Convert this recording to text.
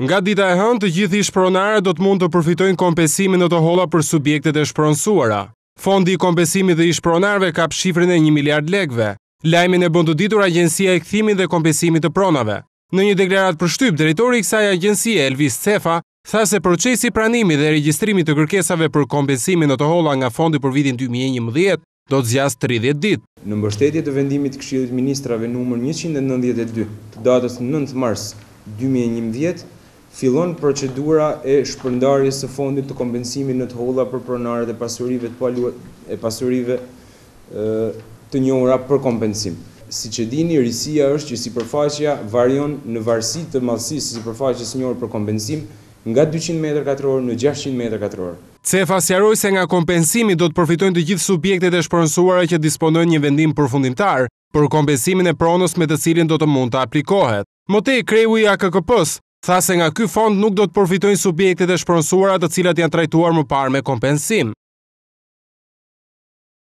Nga dita e hënë, të gjithi shpronarë do të mund të përfitojnë kompensimin në të hola për subjektet e shpronsuara. Fondi i kompensimit dhe i shpronarëve ka shifrën e 1 miliard legve. Lajmin e bënduditur ditur agjensia e këthimin dhe kompensimit të pronave. Në një deklarat për shtyp, drejtori i kësaj agjensie, Elvis Cefa, tha se procesi pranimi dhe registrimi të kërkesave për kompensimin në të hola nga fondi për vitin 2011, do të zjas 30 ditë. Në mbështetje të vendimit Këshillit Ministrave numër 192 të datës 9 mars 2011, fillon procedura e shpërndarjes së fondit të kompensimit në të holla për pronarët e pasurive të palue e pasurive të njohura për kompensim. Si që dini, risia është që si përfaqja varion në varsi të malsi si përfaqja së njohur për kompensim nga 200 m2 në 600 m2. Cefa sjaroj se nga kompensimi do të përfitojnë të gjithë subjektet e shpërënsuare që disponojnë një vendim përfundimtar, për kompensimin e pronos me të cilin do të mund të aplikohet. Motej, kreju i AKKP-s, Tha se nga ky fond nuk do të përfitojnë subjektet e sponsorizuara të cilat janë trajtuar më parë me kompensim.